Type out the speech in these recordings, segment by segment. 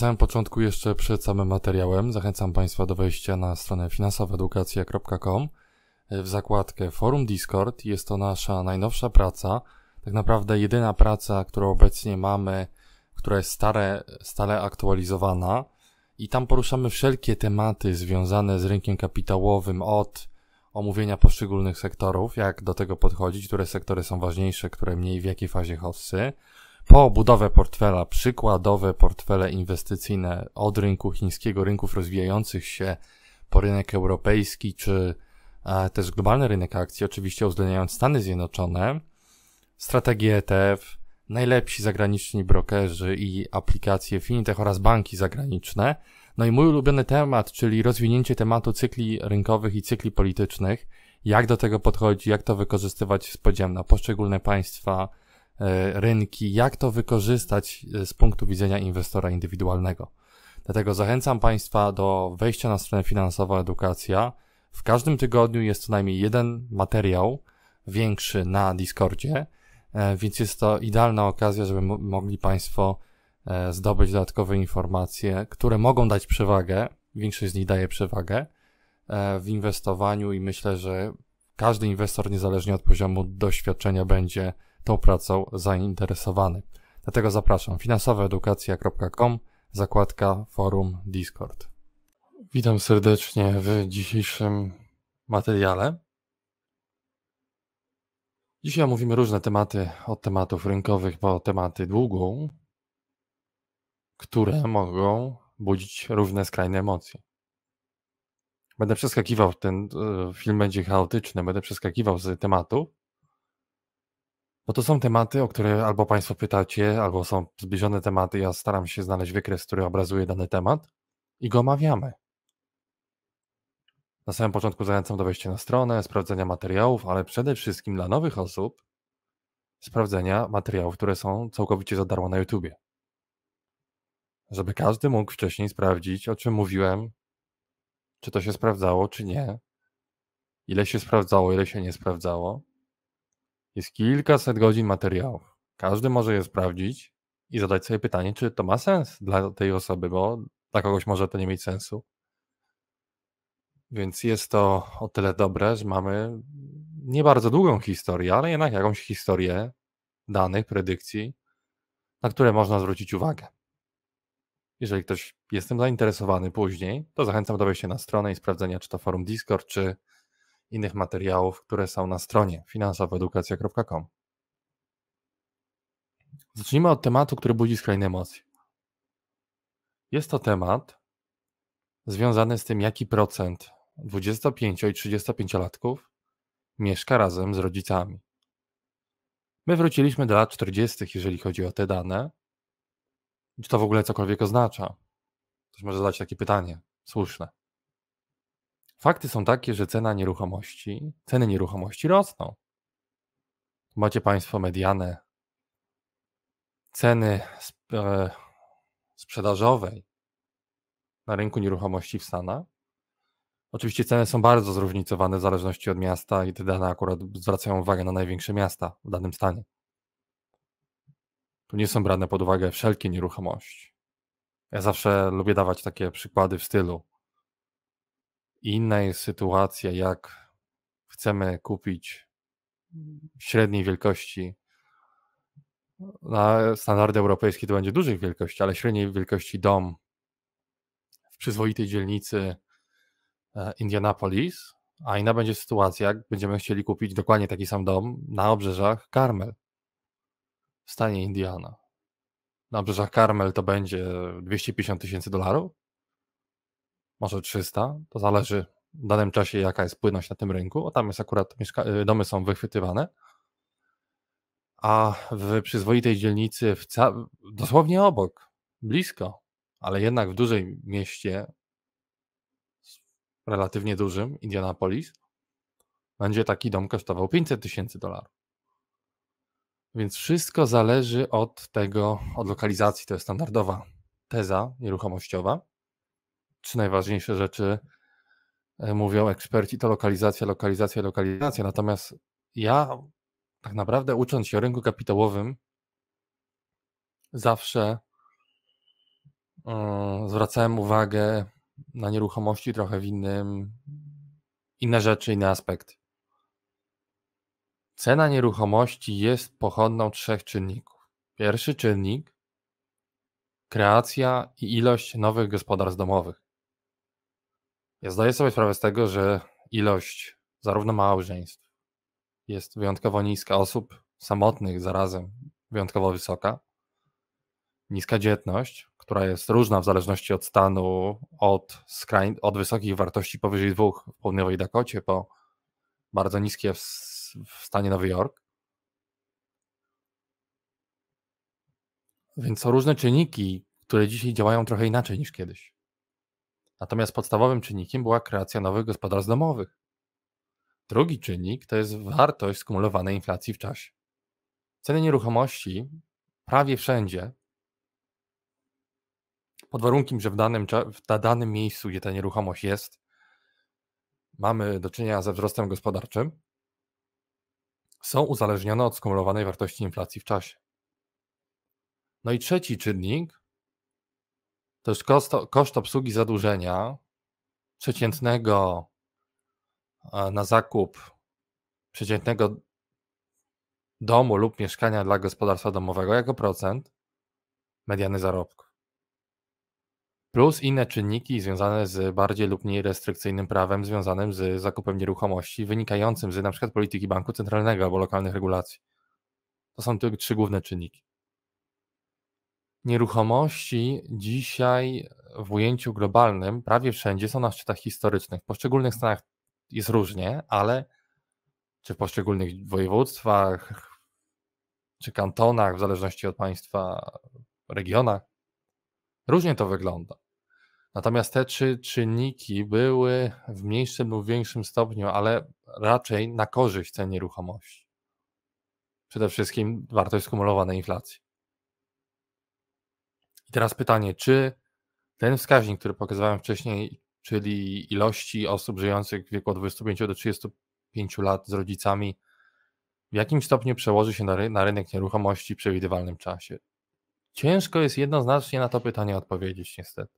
samym początku, jeszcze przed samym materiałem, zachęcam Państwa do wejścia na stronę finansowaedukacja.com e, w zakładkę Forum Discord. Jest to nasza najnowsza praca. Tak naprawdę jedyna praca, którą obecnie mamy, która jest stare, stale aktualizowana. I tam poruszamy wszelkie tematy związane z rynkiem kapitałowym od omówienia poszczególnych sektorów, jak do tego podchodzić, które sektory są ważniejsze, które mniej, w jakiej fazie hossy, po budowę portfela, przykładowe portfele inwestycyjne od rynku chińskiego, rynków rozwijających się po rynek europejski, czy e, też globalny rynek akcji, oczywiście uwzględniając Stany Zjednoczone, strategie ETF, najlepsi zagraniczni brokerzy i aplikacje fintech oraz banki zagraniczne. No i mój ulubiony temat, czyli rozwinięcie tematu cykli rynkowych i cykli politycznych, jak do tego podchodzi, jak to wykorzystywać spodziewam na poszczególne państwa, E, rynki, jak to wykorzystać e, z punktu widzenia inwestora indywidualnego. Dlatego zachęcam Państwa do wejścia na stronę finansowa edukacja. W każdym tygodniu jest co najmniej jeden materiał większy na Discordzie, e, więc jest to idealna okazja, żeby mogli Państwo zdobyć dodatkowe informacje, które mogą dać przewagę. Większość z nich daje przewagę w inwestowaniu i myślę, że każdy inwestor, niezależnie od poziomu doświadczenia, będzie tą pracą zainteresowany. Dlatego zapraszam finansowaedukacja.com, zakładka forum Discord. Witam serdecznie w dzisiejszym materiale. Dzisiaj omówimy różne tematy, od tematów rynkowych po tematy długu, które mogą budzić różne skrajne emocje. Będę przeskakiwał, ten e, film będzie chaotyczny, będę przeskakiwał z tematu. Bo to są tematy, o które albo Państwo pytacie, albo są zbliżone tematy. Ja staram się znaleźć wykres, który obrazuje dany temat i go omawiamy. Na samym początku zachęcam do wejścia na stronę, sprawdzenia materiałów, ale przede wszystkim dla nowych osób sprawdzenia materiałów, które są całkowicie za darmo na YouTubie. Żeby każdy mógł wcześniej sprawdzić, o czym mówiłem, czy to się sprawdzało, czy nie, ile się sprawdzało, ile się nie sprawdzało. Jest kilkaset godzin materiałów. Każdy może je sprawdzić i zadać sobie pytanie, czy to ma sens dla tej osoby, bo dla kogoś może to nie mieć sensu. Więc jest to o tyle dobre, że mamy nie bardzo długą historię, ale jednak jakąś historię danych, predykcji, na które można zwrócić uwagę. Jeżeli ktoś jest tym zainteresowany później, to zachęcam do wejścia na stronę i sprawdzenia, czy to forum Discord, czy innych materiałów, które są na stronie finansowoedukacja.com. Zacznijmy od tematu, który budzi skrajne emocje. Jest to temat związany z tym, jaki procent 25 i 35-latków mieszka razem z rodzicami. My wróciliśmy do lat 40., jeżeli chodzi o te dane. Czy to w ogóle cokolwiek oznacza? Ktoś może zadać takie pytanie, słuszne. Fakty są takie, że cena nieruchomości, ceny nieruchomości rosną. Macie Państwo medianę ceny sp e, sprzedażowej na rynku nieruchomości w Stanach. Oczywiście ceny są bardzo zróżnicowane w zależności od miasta i te dane akurat zwracają uwagę na największe miasta w danym stanie. Tu nie są brane pod uwagę wszelkie nieruchomości. Ja zawsze lubię dawać takie przykłady w stylu inna jest sytuacja, jak chcemy kupić średniej wielkości. Na no, standardy europejskie to będzie dużych wielkości, ale średniej wielkości dom w przyzwoitej dzielnicy e, Indianapolis, a inna będzie sytuacja, jak będziemy chcieli kupić dokładnie taki sam dom na obrzeżach Carmel w stanie Indiana. Na obrzeżach Carmel to będzie 250 tysięcy dolarów, może 300, to mhm. zależy w danym czasie jaka jest płynność na tym rynku, o tam jest akurat y, domy są wychwytywane, a w przyzwoitej dzielnicy, w dosłownie obok, blisko, ale jednak w dużej mieście, relatywnie dużym, Indianapolis, będzie taki dom kosztował 500 tysięcy dolarów. Więc wszystko zależy od tego, od lokalizacji. To jest standardowa teza nieruchomościowa trzy najważniejsze rzeczy e, mówią eksperci, to lokalizacja, lokalizacja, lokalizacja. Natomiast ja tak naprawdę ucząc się o rynku kapitałowym, zawsze e, zwracałem uwagę na nieruchomości trochę w innym, inne rzeczy, inny aspekt. Cena nieruchomości jest pochodną trzech czynników. Pierwszy czynnik kreacja i ilość nowych gospodarstw domowych. Ja zdaję sobie sprawę z tego, że ilość zarówno małżeństw jest wyjątkowo niska, osób samotnych zarazem wyjątkowo wysoka, niska dzietność, która jest różna w zależności od stanu, od, od wysokich wartości powyżej dwóch w południowej Dakocie po bardzo niskie w, w stanie Nowy Jork. Więc są różne czynniki, które dzisiaj działają trochę inaczej niż kiedyś. Natomiast podstawowym czynnikiem była kreacja nowych gospodarstw domowych. Drugi czynnik to jest wartość skumulowanej inflacji w czasie. Ceny nieruchomości prawie wszędzie, pod warunkiem, że w danym, w danym miejscu, gdzie ta nieruchomość jest, mamy do czynienia ze wzrostem gospodarczym, są uzależnione od skumulowanej wartości inflacji w czasie. No i trzeci czynnik to jest koszt, koszt obsługi zadłużenia przeciętnego e, na zakup przeciętnego domu lub mieszkania dla gospodarstwa domowego jako procent mediany zarobku Plus inne czynniki związane z bardziej lub mniej restrykcyjnym prawem związanym z zakupem nieruchomości, wynikającym z np. polityki banku centralnego albo lokalnych regulacji. To są te trzy główne czynniki. Nieruchomości dzisiaj w ujęciu globalnym prawie wszędzie są na szczytach historycznych. W poszczególnych mhm. stanach jest różnie, ale czy w poszczególnych województwach, czy kantonach, w zależności od państwa, regionach, różnie to wygląda. Natomiast te trzy czynniki były w mniejszym lub większym stopniu, ale raczej na korzyść cen nieruchomości. Przede wszystkim wartość skumulowanej inflacji. I teraz pytanie, czy ten wskaźnik, który pokazywałem wcześniej, czyli ilości osób żyjących w wieku od 25 do 35 lat z rodzicami, w jakim stopniu przełoży się na, ry na rynek nieruchomości w przewidywalnym czasie? Ciężko jest jednoznacznie na to pytanie odpowiedzieć, niestety.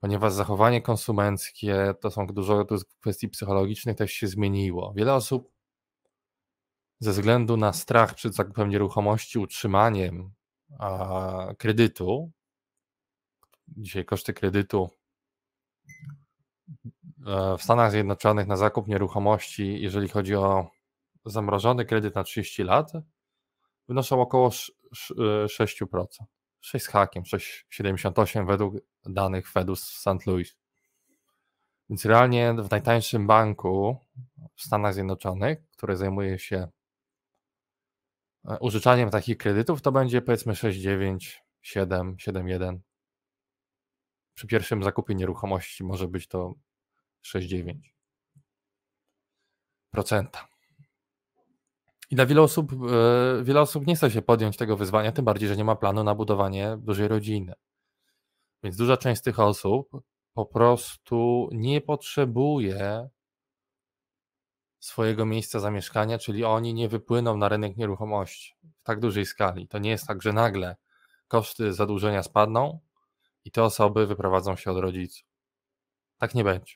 Ponieważ zachowanie konsumenckie to są dużo to kwestii psychologicznych, też się zmieniło. Wiele osób ze względu na strach przed zakupem nieruchomości, utrzymaniem a, kredytu, dzisiaj koszty kredytu e, w Stanach Zjednoczonych na zakup nieruchomości, jeżeli chodzi o zamrożony kredyt na 30 lat, wynoszą około 6%. 6 e, z hakiem, 6,78 według danych Fedu z St. Louis. Więc realnie w najtańszym banku w Stanach Zjednoczonych, który zajmuje się E, użyczaniem takich kredytów to będzie powiedzmy 6,9, 7, 7,1. Przy pierwszym zakupie nieruchomości może być to 6,9%. I dla wielu osób, e, wiele osób nie chce się podjąć tego wyzwania, tym bardziej, że nie ma planu na budowanie dużej rodziny. Więc duża część z tych osób po prostu nie potrzebuje swojego miejsca zamieszkania, czyli oni nie wypłyną na rynek nieruchomości w tak dużej skali. To nie jest tak, że nagle koszty zadłużenia spadną i te osoby wyprowadzą się od rodziców. Tak nie będzie.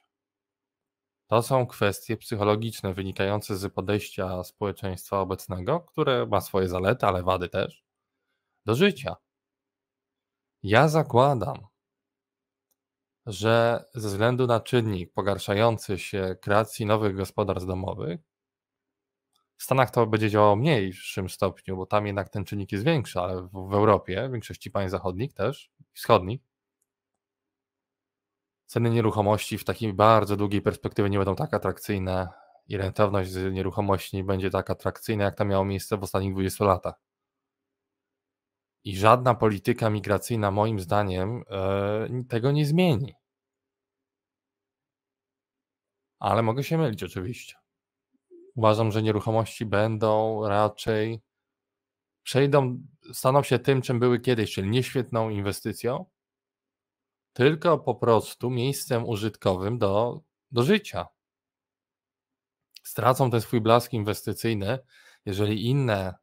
To są kwestie psychologiczne wynikające z podejścia społeczeństwa obecnego, które ma swoje zalety, ale wady też, do życia. Ja zakładam, że ze względu na czynnik pogarszający się kreacji nowych gospodarstw domowych, w Stanach to będzie działało w mniejszym stopniu, bo tam jednak ten czynnik jest większy, ale w, w Europie, w większości państw zachodnich też, wschodnich, ceny nieruchomości w takiej bardzo długiej perspektywie nie będą tak atrakcyjne i rentowność z nieruchomości nie będzie tak atrakcyjna, jak to miało miejsce w ostatnich 20 latach. I żadna polityka migracyjna, moim zdaniem, e, tego nie zmieni. Ale mogę się mylić, oczywiście. Uważam, że nieruchomości będą raczej przejdą, staną się tym, czym były kiedyś, czyli nieświetną inwestycją, tylko po prostu miejscem użytkowym do, do życia. Stracą ten swój blask inwestycyjny, jeżeli inne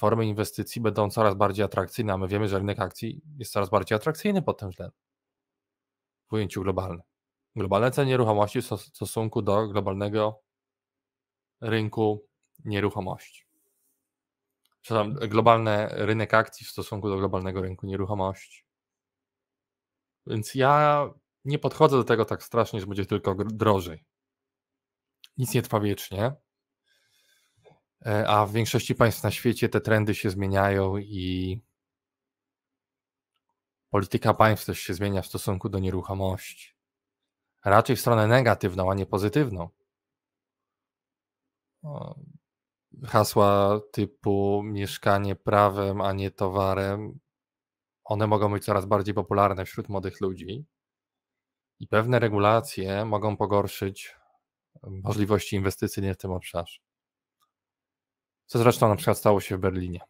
formy inwestycji będą coraz bardziej atrakcyjne, a my wiemy, że rynek akcji jest coraz bardziej atrakcyjny pod tym względem w ujęciu globalnym. Globalne ceny nieruchomości w stosunku do globalnego rynku nieruchomości. Przepraszam, globalny rynek akcji w stosunku do globalnego rynku nieruchomości. Więc ja nie podchodzę do tego tak strasznie, że będzie tylko drożej. Nic nie trwa wiecznie. E, a w większości państw na świecie te trendy się zmieniają i polityka państw też się zmienia w stosunku do nieruchomości. Raczej w stronę negatywną, a nie pozytywną. Hasła typu mieszkanie prawem, a nie towarem, one mogą być coraz bardziej popularne wśród młodych ludzi. I pewne regulacje mogą pogorszyć możliwości inwestycyjne w tym obszarze. Co zresztą na przykład stało się w Berlinie.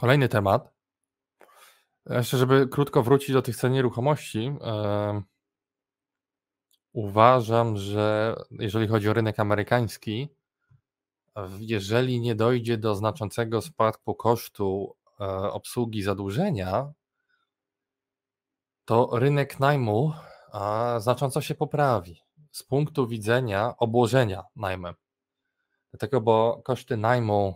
Kolejny temat. Jeszcze, żeby krótko wrócić do tych cen nieruchomości, uważam, że jeżeli chodzi o rynek amerykański, jeżeli nie dojdzie do znaczącego spadku kosztu e, obsługi zadłużenia, to rynek najmu znacząco się poprawi z punktu widzenia obłożenia najmem dlatego bo koszty najmu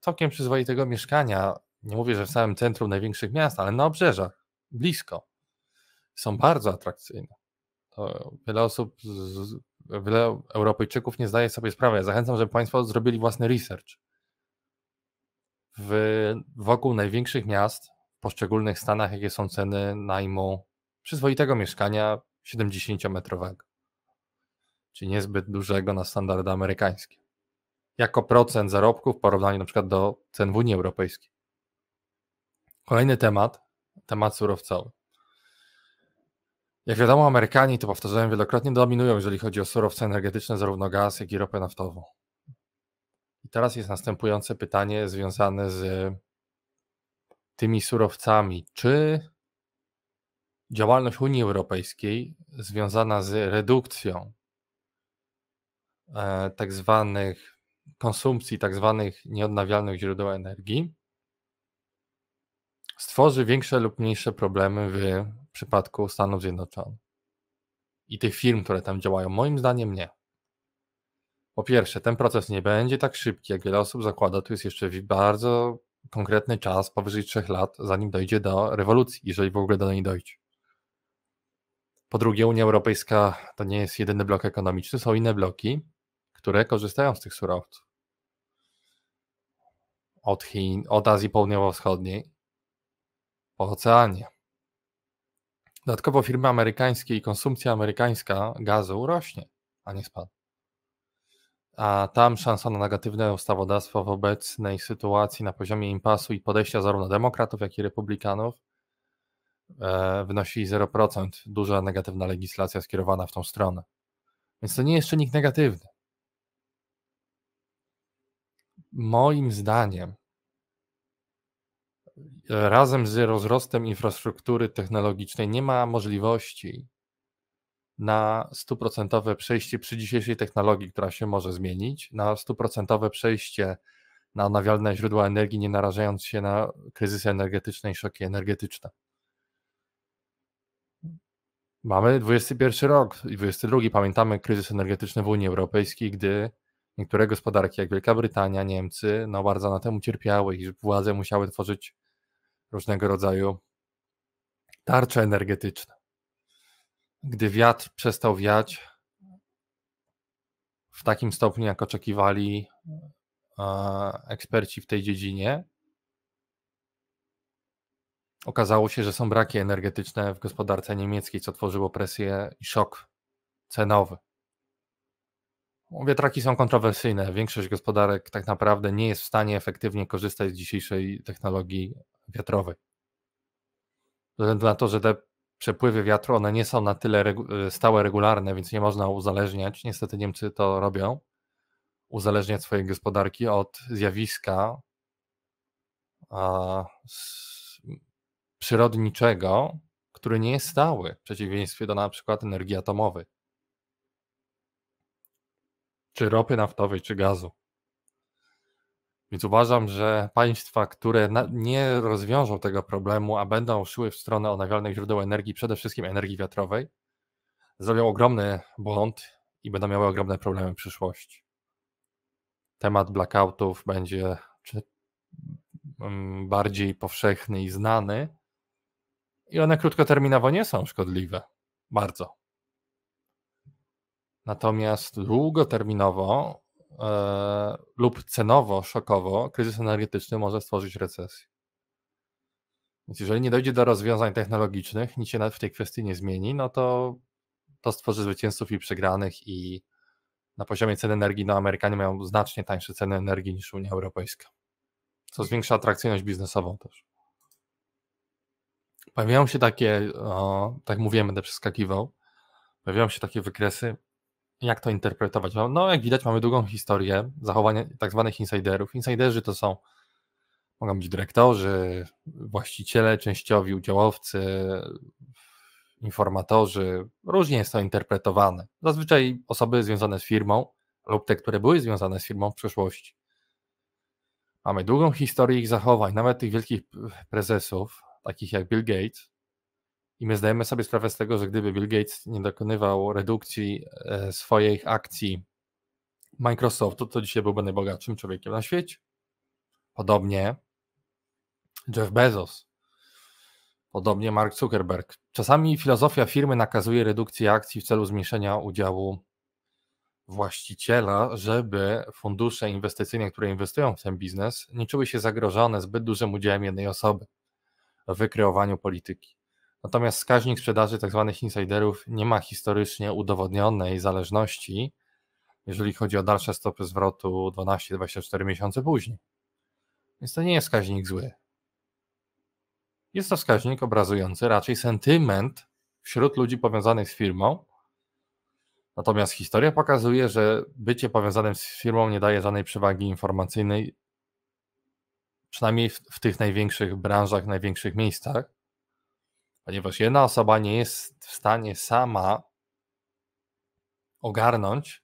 całkiem przyzwoitego mieszkania, nie mówię, że w samym centrum największych miast, ale na obrzeżach, blisko, są bardzo atrakcyjne. To wiele osób, wiele Europejczyków nie zdaje sobie sprawy. Ja zachęcam, żeby Państwo zrobili własny research. W, wokół największych miast, w poszczególnych stanach, jakie są ceny najmu przyzwoitego mieszkania 70-metrowego, czyli niezbyt dużego na standardy amerykańskie jako procent zarobków w porównaniu na przykład do cen w Unii Europejskiej. Kolejny temat, temat surowcowy. Jak wiadomo, Amerykanie, to powtarzałem wielokrotnie, dominują, jeżeli chodzi o surowce energetyczne, zarówno gaz, jak i ropę naftową. I teraz jest następujące pytanie związane z tymi surowcami. Czy działalność Unii Europejskiej związana z redukcją e, tak zwanych konsumpcji tzw. Tak nieodnawialnych źródeł energii stworzy większe lub mniejsze problemy w przypadku Stanów Zjednoczonych i tych firm, które tam działają. Moim zdaniem nie. Po pierwsze, ten proces nie będzie tak szybki, jak wiele osób zakłada. Tu jest jeszcze bardzo konkretny czas, powyżej trzech lat, zanim dojdzie do rewolucji, jeżeli w ogóle do niej dojdzie. Po drugie, Unia Europejska to nie jest jedyny blok ekonomiczny, są inne bloki, które korzystają z tych surowców. Od Chin, od Azji Południowo-Wschodniej, po oceanie. Dodatkowo firmy amerykańskie i konsumpcja amerykańska gazu rośnie, a nie spada. A tam szansa na negatywne ustawodawstwo w obecnej sytuacji na poziomie impasu i podejścia zarówno demokratów, jak i republikanów e, wynosi 0%. Duża negatywna legislacja skierowana w tą stronę. Więc to nie jest czynnik negatywny. Moim zdaniem, razem z rozrostem infrastruktury technologicznej nie ma możliwości na stuprocentowe przejście przy dzisiejszej technologii, która się może zmienić, na stuprocentowe przejście na odnawialne źródła energii, nie narażając się na kryzysy energetyczne i szoki energetyczne. Mamy 21 rok i 22. Pamiętamy kryzys energetyczny w Unii Europejskiej, gdy niektóre gospodarki, jak Wielka Brytania, Niemcy, no bardzo na temu cierpiały i władze musiały tworzyć różnego rodzaju tarcze energetyczne. Gdy wiatr przestał wiać w takim stopniu, jak oczekiwali e, eksperci w tej dziedzinie, okazało się, że są braki energetyczne w gospodarce niemieckiej, co tworzyło presję i szok cenowy. Wiatraki są kontrowersyjne. Większość gospodarek tak naprawdę nie jest w stanie efektywnie korzystać z dzisiejszej technologii wiatrowej. Ze względu na to, że te przepływy wiatru, one nie są na tyle regu y, stałe, regularne, więc nie można uzależniać. Niestety Niemcy to robią. Uzależniać swoje gospodarki od zjawiska przyrodniczego, który nie jest stały, w przeciwieństwie do na przykład energii atomowej czy ropy naftowej, czy gazu. Więc uważam, że państwa, które nie rozwiążą tego problemu, a będą szły w stronę odnawialnych źródeł energii, przede wszystkim energii wiatrowej, zrobią ogromny błąd i będą miały ogromne problemy w przyszłości. Temat blackoutów będzie mm, bardziej powszechny i znany, i one krótkoterminowo nie są szkodliwe. Bardzo. Natomiast długoterminowo e, lub cenowo, szokowo, kryzys energetyczny może stworzyć recesję. Więc jeżeli nie dojdzie do rozwiązań technologicznych, nic się w tej kwestii nie zmieni, no to to stworzy zwycięzców i przegranych i na poziomie cen energii no Amerykanie mają znacznie tańsze ceny energii niż Unia Europejska, co zwiększa atrakcyjność biznesową też. Pojawiają się takie, o, tak mówiłem, będę przeskakiwał, pojawiają się takie wykresy jak to interpretować? No, no, jak widać, mamy długą historię zachowania tak zwanych insiderów. Insiderzy to są, mogą być dyrektorzy, właściciele, częściowi, udziałowcy, informatorzy. Różnie jest to interpretowane. Zazwyczaj osoby związane z firmą lub te, które były związane z firmą w przeszłości. Mamy długą historię ich zachowań, nawet tych wielkich prezesów, takich jak Bill Gates, i my zdajemy sobie sprawę z tego, że gdyby Bill Gates nie dokonywał redukcji e, swoich akcji Microsoftu, to dzisiaj byłby najbogatszym człowiekiem na świecie. Podobnie Jeff Bezos, podobnie Mark Zuckerberg. Czasami filozofia firmy nakazuje redukcję akcji w celu zmniejszenia udziału właściciela, żeby fundusze inwestycyjne, które inwestują w ten biznes, nie czuły się zagrożone zbyt dużym udziałem jednej osoby w wykreowaniu polityki. Natomiast wskaźnik sprzedaży tzw. Tak insiderów nie ma historycznie udowodnionej zależności, jeżeli chodzi o dalsze stopy zwrotu 12-24 miesiące później. Więc to nie jest wskaźnik zły. Jest to wskaźnik obrazujący raczej sentyment wśród ludzi powiązanych z firmą. Natomiast historia pokazuje, że bycie powiązanym z firmą nie daje żadnej przewagi informacyjnej, przynajmniej w, w tych największych branżach, największych miejscach ponieważ jedna osoba nie jest w stanie sama ogarnąć,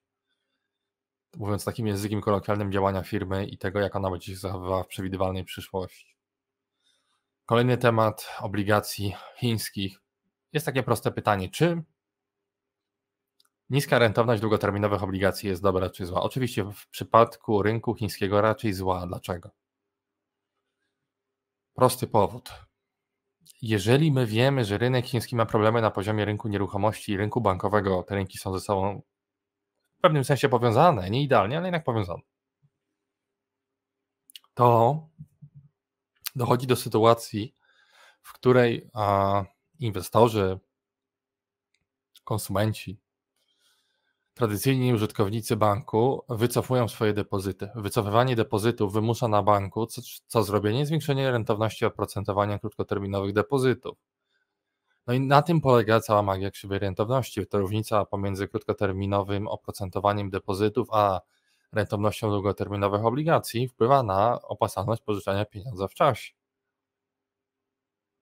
mówiąc takim językiem kolokwialnym, działania firmy i tego, jak ona będzie się zachowywała w przewidywalnej przyszłości. Kolejny temat obligacji chińskich. Jest takie proste pytanie, czy niska rentowność długoterminowych obligacji jest dobra czy zła? Oczywiście w przypadku rynku chińskiego raczej zła. Dlaczego? Prosty powód jeżeli my wiemy, że rynek chiński ma problemy na poziomie rynku nieruchomości i rynku bankowego, te rynki są ze sobą w pewnym sensie powiązane, nie idealnie, ale jednak powiązane, to dochodzi do sytuacji, w której a, inwestorzy, konsumenci tradycyjni użytkownicy banku wycofują swoje depozyty. Wycofywanie depozytów wymusza na banku, co, co zrobienie, zwiększenie rentowności oprocentowania krótkoterminowych depozytów. No i na tym polega cała magia krzywej rentowności. To różnica pomiędzy krótkoterminowym oprocentowaniem depozytów a rentownością długoterminowych obligacji wpływa na opłacalność pożyczania pieniądza w czasie.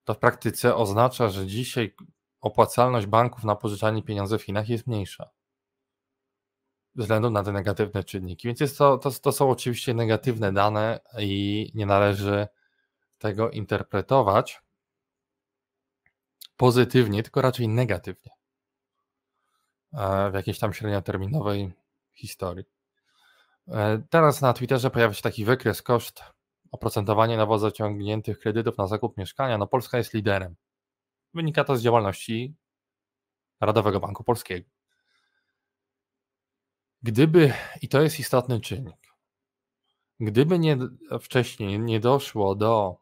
To w praktyce oznacza, że dzisiaj opłacalność banków na pożyczanie pieniędzy w Chinach jest mniejsza względu na te negatywne czynniki. Więc jest to, to, to są oczywiście negatywne dane i nie należy tego interpretować pozytywnie, tylko raczej negatywnie e, w jakiejś tam średnioterminowej historii. E, teraz na Twitterze pojawia się taki wykres koszt oprocentowania nowo zaciągniętych kredytów na zakup mieszkania. No Polska jest liderem. Wynika to z działalności Radowego Banku Polskiego. Gdyby, i to jest istotny czynnik, gdyby nie, wcześniej nie doszło do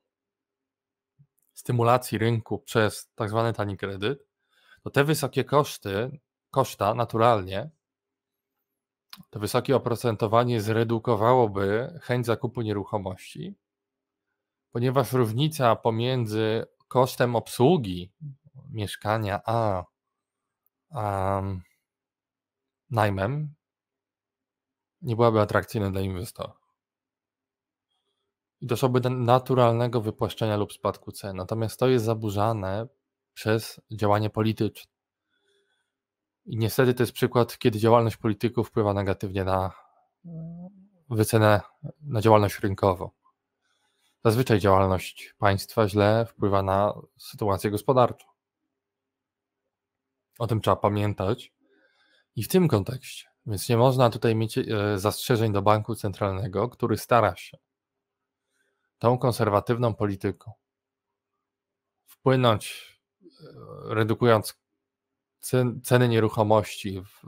stymulacji rynku przez tak zwany tani kredyt, to te wysokie koszty, koszta naturalnie, to wysokie oprocentowanie zredukowałoby chęć zakupu nieruchomości, ponieważ różnica pomiędzy kosztem obsługi mieszkania a, a najmem nie byłaby atrakcyjna dla inwestora. I doszłoby do naturalnego wypłaszczenia lub spadku cen. Natomiast to jest zaburzane przez działanie polityczne. I niestety to jest przykład, kiedy działalność polityków wpływa negatywnie na mm, wycenę, na działalność rynkową. Zazwyczaj działalność państwa źle wpływa na sytuację gospodarczą. O tym trzeba pamiętać i w tym kontekście więc nie można tutaj mieć e, zastrzeżeń do banku centralnego, który stara się tą konserwatywną polityką wpłynąć, e, redukując ceny nieruchomości w,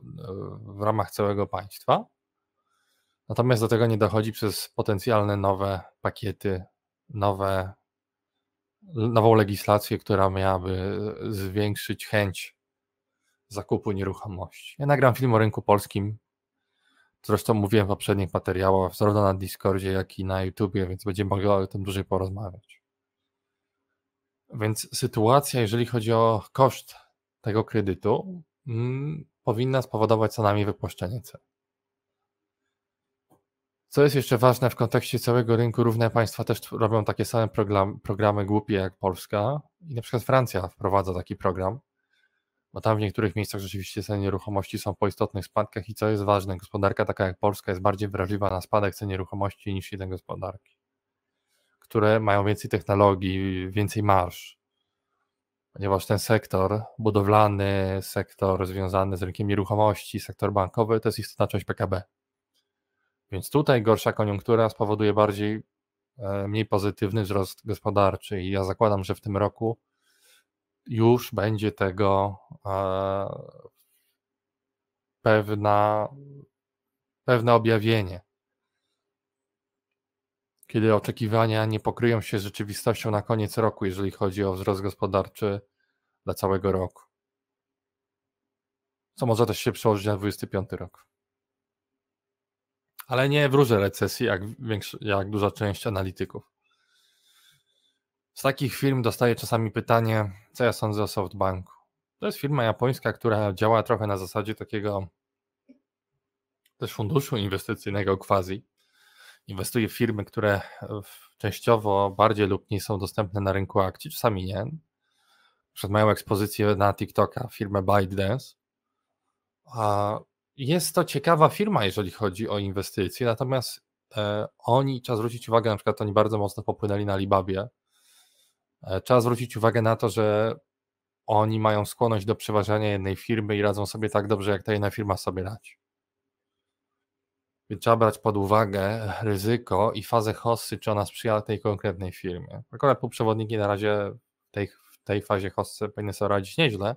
w ramach całego państwa. Natomiast do tego nie dochodzi przez potencjalne nowe pakiety, nowe, nową legislację, która miałaby e, zwiększyć chęć zakupu nieruchomości. Ja nagram film o rynku polskim. Zresztą mówiłem w poprzednich materiałach, zarówno na Discordzie, jak i na YouTubie, więc będziemy mogli o tym dłużej porozmawiać. Więc sytuacja, jeżeli chodzi o koszt tego kredytu, mm, powinna spowodować co najmniej wypuszczenie cen. Co jest jeszcze ważne w kontekście całego rynku, równe państwa też robią takie same program, programy głupie jak Polska i na przykład Francja wprowadza taki program, bo tam w niektórych miejscach rzeczywiście ceny nieruchomości są po istotnych spadkach i co jest ważne, gospodarka taka jak Polska jest bardziej wrażliwa na spadek cen nieruchomości niż inne gospodarki, które mają więcej technologii, więcej marsz, ponieważ ten sektor budowlany, sektor związany z rynkiem nieruchomości, sektor bankowy to jest istotna część PKB. Więc tutaj gorsza koniunktura spowoduje bardziej e, mniej pozytywny wzrost gospodarczy i ja zakładam, że w tym roku już będzie tego e, pewna, pewne objawienie. Kiedy oczekiwania nie pokryją się z rzeczywistością na koniec roku, jeżeli chodzi o wzrost gospodarczy dla całego roku. Co może też się przełożyć na 25 rok. Ale nie wróżę recesji, jak, większo- jak duża część analityków. Z takich firm dostaję czasami pytanie, co ja sądzę o SoftBanku. To jest firma japońska, która działa trochę na zasadzie takiego też funduszu inwestycyjnego quasi. Inwestuje w firmy, które e, częściowo bardziej lub mniej są dostępne na rynku akcji, czasami nie. Przed mają ekspozycję na TikToka, firmę ByteDance. A jest to ciekawa firma, jeżeli chodzi o inwestycje, natomiast e, oni, trzeba zwrócić uwagę, na przykład oni bardzo mocno popłynęli na Alibabie, E, trzeba zwrócić uwagę na to, że oni mają skłonność do przeważania jednej firmy i radzą sobie tak dobrze, jak ta jedna firma sobie radzi. Więc trzeba brać pod uwagę ryzyko i fazę hossy, czy ona sprzyja tej konkretnej firmie. Akurat półprzewodniki na razie w tej, w tej fazie hossy powinny sobie radzić nieźle,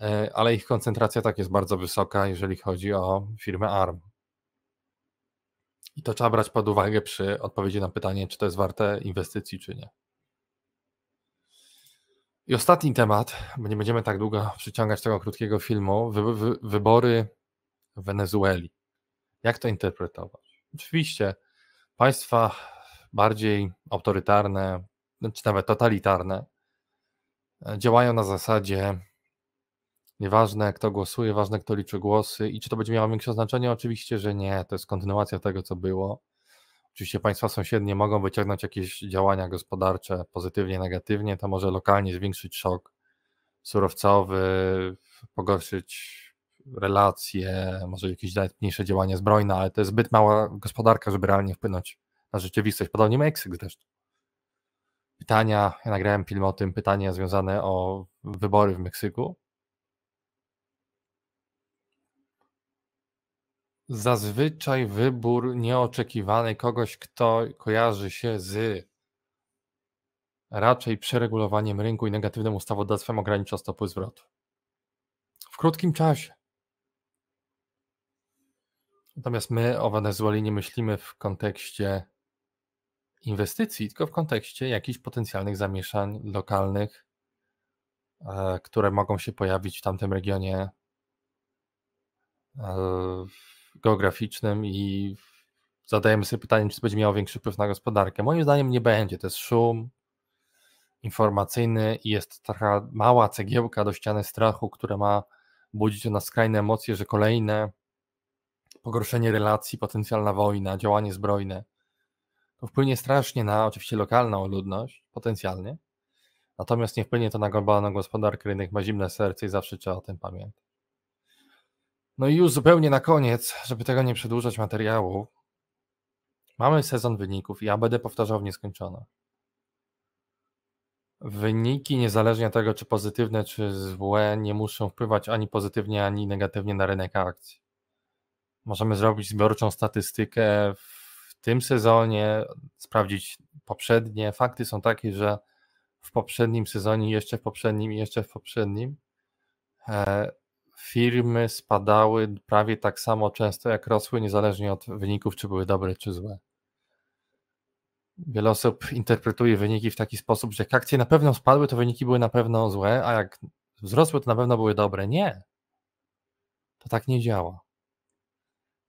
e, ale ich koncentracja tak jest bardzo wysoka, jeżeli chodzi o firmę ARM. I to trzeba brać pod uwagę przy odpowiedzi na pytanie, czy to jest warte inwestycji, czy nie. I ostatni temat, bo nie będziemy tak długo przyciągać tego krótkiego filmu, wy, wy, wybory w Wenezueli. Jak to interpretować? Oczywiście państwa bardziej autorytarne, czy znaczy nawet totalitarne, e, działają na zasadzie nieważne kto głosuje, ważne kto liczy głosy i czy to będzie miało większe znaczenie? Oczywiście, że nie. To jest kontynuacja tego, co było. Oczywiście państwa sąsiednie mogą wyciągnąć jakieś działania gospodarcze pozytywnie, negatywnie, to może lokalnie zwiększyć szok surowcowy, pogorszyć relacje, może jakieś nawet mniejsze działania zbrojne, ale to jest zbyt mała gospodarka, żeby realnie wpłynąć na rzeczywistość. Podobnie Meksyk zresztą. Pytania, ja nagrałem film o tym, pytania związane o wybory w Meksyku. zazwyczaj wybór nieoczekiwany kogoś, kto kojarzy się z raczej przeregulowaniem rynku i negatywnym ustawodawstwem ogranicza stopy zwrotu. W krótkim czasie. Natomiast my o Wenezueli nie myślimy w kontekście inwestycji, tylko w kontekście jakichś potencjalnych zamieszań lokalnych, e, które mogą się pojawić w tamtym regionie e, geograficznym i zadajemy sobie pytanie, czy będzie miało większy wpływ na gospodarkę. Moim zdaniem nie będzie. To jest szum informacyjny i jest taka mała cegiełka do ściany strachu, która ma budzić u nas skrajne emocje, że kolejne pogorszenie relacji, potencjalna wojna, działanie zbrojne to wpłynie strasznie na oczywiście lokalną ludność, potencjalnie, natomiast nie wpłynie to na globalną gospodarkę, rynek ma zimne serce i zawsze trzeba o tym pamiętać. No i już zupełnie na koniec, żeby tego nie przedłużać materiału, mamy sezon wyników i ja będę powtarzał w nieskończone. Wyniki, niezależnie od tego, czy pozytywne, czy złe, nie muszą wpływać ani pozytywnie, ani negatywnie na rynek akcji. Możemy zrobić zbiorczą statystykę w tym sezonie, sprawdzić poprzednie. Fakty są takie, że w poprzednim sezonie, jeszcze w poprzednim i jeszcze w poprzednim, e, firmy spadały prawie tak samo często, jak rosły, niezależnie od wyników, czy były dobre, czy złe. Wiele osób interpretuje wyniki w taki sposób, że jak akcje na pewno spadły, to wyniki były na pewno złe, a jak wzrosły, to na pewno były dobre. Nie. To tak nie działa.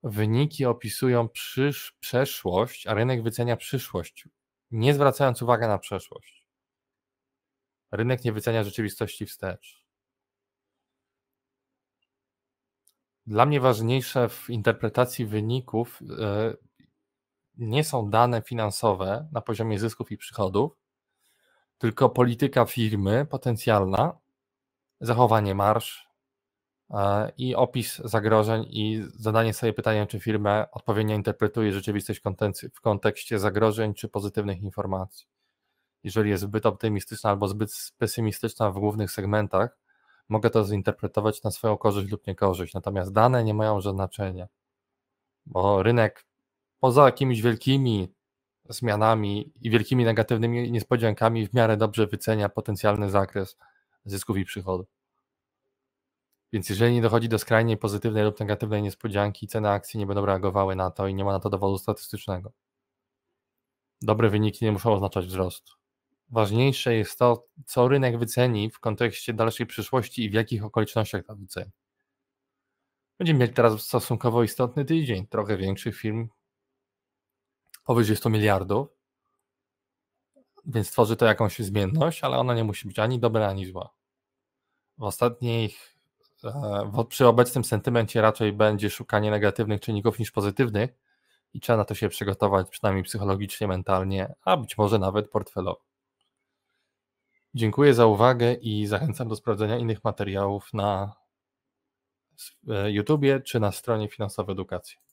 Wyniki opisują przysz, przeszłość, a rynek wycenia przyszłość, nie zwracając uwagi na przeszłość. Rynek nie wycenia rzeczywistości wstecz. Dla mnie ważniejsze w interpretacji wyników e, nie są dane finansowe na poziomie zysków i przychodów, tylko polityka firmy potencjalna, zachowanie marsz e, i opis zagrożeń i zadanie sobie pytania, czy firma odpowiednio interpretuje rzeczywistość w kontekście zagrożeń czy pozytywnych informacji. Jeżeli jest zbyt optymistyczna albo zbyt pesymistyczna w głównych segmentach, mogę to zinterpretować na swoją korzyść lub niekorzyść. Natomiast dane nie mają znaczenia, bo rynek poza jakimiś wielkimi zmianami i wielkimi negatywnymi niespodziankami w miarę dobrze wycenia potencjalny zakres zysków i przychodów. Więc jeżeli nie dochodzi do skrajnej pozytywnej lub negatywnej niespodzianki, ceny akcji nie będą reagowały na to i nie ma na to dowodu statystycznego. Dobre wyniki nie muszą oznaczać wzrostu. Ważniejsze jest to, co rynek wyceni w kontekście dalszej przyszłości i w jakich okolicznościach to wyceni. Będziemy mieli teraz stosunkowo istotny tydzień, trochę większych firm, powyżej 100 miliardów, więc tworzy to jakąś zmienność, ale ona nie musi być ani dobra, ani zła. W ostatnich, e, przy obecnym sentymencie raczej będzie szukanie negatywnych czynników niż pozytywnych i trzeba na to się przygotować, przynajmniej psychologicznie, mentalnie, a być może nawet portfelowo. Dziękuję za uwagę i zachęcam do sprawdzenia innych materiałów na e, YouTubie czy na stronie Finansowa Edukacja.